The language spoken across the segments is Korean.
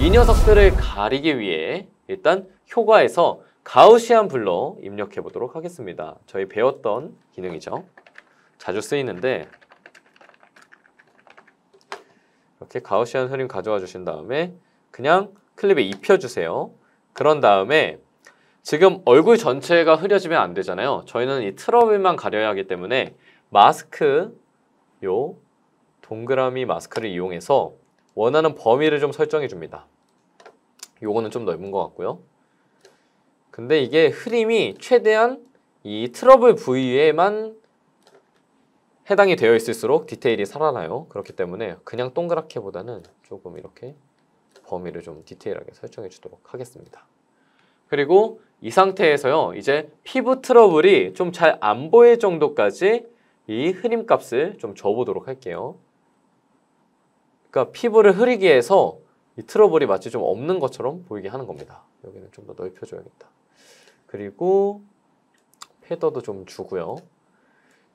이 녀석들을 가리기 위해 일단 효과에서 가우시안 블러 입력해 보도록 하겠습니다. 저희 배웠던 기능이죠. 자주 쓰이는데 이렇게 가우시안 흐림 가져와 주신 다음에 그냥 클립에 입혀주세요. 그런 다음에 지금 얼굴 전체가 흐려지면 안 되잖아요. 저희는 이 트러블만 가려야 하기 때문에 마스크, 요 동그라미 마스크를 이용해서 원하는 범위를 좀 설정해 줍니다. 요거는 좀 넓은 것 같고요. 근데 이게 흐림이 최대한 이 트러블 부위에만 해당이 되어 있을수록 디테일이 살아나요. 그렇기 때문에 그냥 동그랗게 보다는 조금 이렇게 범위를 좀 디테일하게 설정해 주도록 하겠습니다. 그리고 이 상태에서요. 이제 피부 트러블이 좀 잘 안 보일 정도까지 이 흐림 값을 좀 줘보도록 할게요. 그러니까 피부를 흐리게 해서 이 트러블이 마치 좀 없는 것처럼 보이게 하는 겁니다. 여기는 좀 더 넓혀줘야겠다. 그리고 패더도 좀 주고요.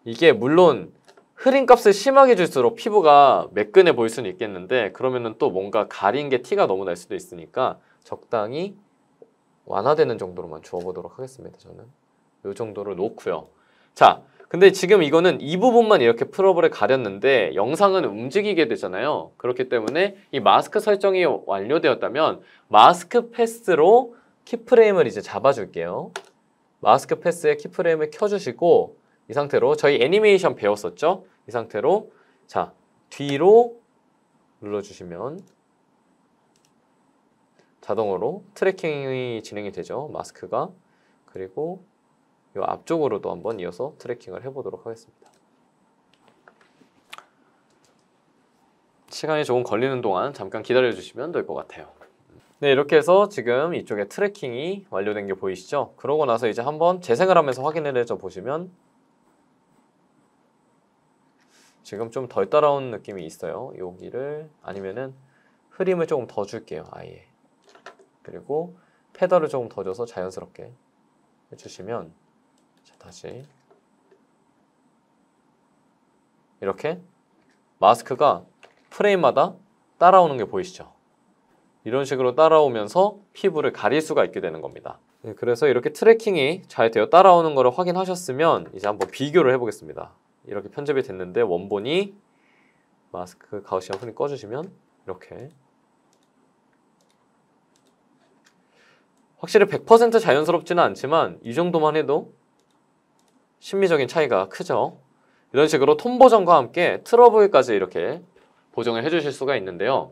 이게 물론 흐린 값을 심하게 줄수록 피부가 매끈해 보일 수는 있겠는데 그러면은 또 뭔가 가린 게 티가 너무 날 수도 있으니까 적당히 완화되는 정도로만 주어보도록 하겠습니다. 저는 이 정도로 놓고요. 자, 근데 지금 이거는 이 부분만 이렇게 풀볼을 가렸는데 영상은 움직이게 되잖아요. 그렇기 때문에 이 마스크 설정이 완료되었다면 마스크 패스로 키프레임을 이제 잡아줄게요. 마스크 패스에 키프레임을 켜주시고 이 상태로 저희 애니메이션 배웠었죠? 이 상태로 자 뒤로 눌러주시면 자동으로 트래킹이 진행이 되죠. 마스크가 그리고 이 앞쪽으로도 한번 이어서 트래킹을 해보도록 하겠습니다. 시간이 조금 걸리는 동안 잠깐 기다려주시면 될 것 같아요. 네, 이렇게 해서 지금 이쪽에 트래킹이 완료된 게 보이시죠? 그러고 나서 이제 한번 재생을 하면서 확인을 해줘 보시면 지금 좀 덜 따라온 느낌이 있어요. 여기를 아니면은 흐림을 조금 더 줄게요. 아예. 그리고 페달을 조금 더 줘서 자연스럽게 해주시면 다시 이렇게 마스크가 프레임마다 따라오는 게 보이시죠? 이런 식으로 따라오면서 피부를 가릴 수가 있게 되는 겁니다. 네, 그래서 이렇게 트래킹이 잘 되어 따라오는 것을 확인하셨으면 이제 한번 비교를 해보겠습니다. 이렇게 편집이 됐는데 원본이 마스크 가우시안 흔히 꺼주시면 이렇게 확실히 100% 자연스럽지는 않지만 이 정도만 해도 심미적인 차이가 크죠. 이런 식으로 톰 버전과 함께 트러블까지 이렇게 보정을 해주실 수가 있는데요.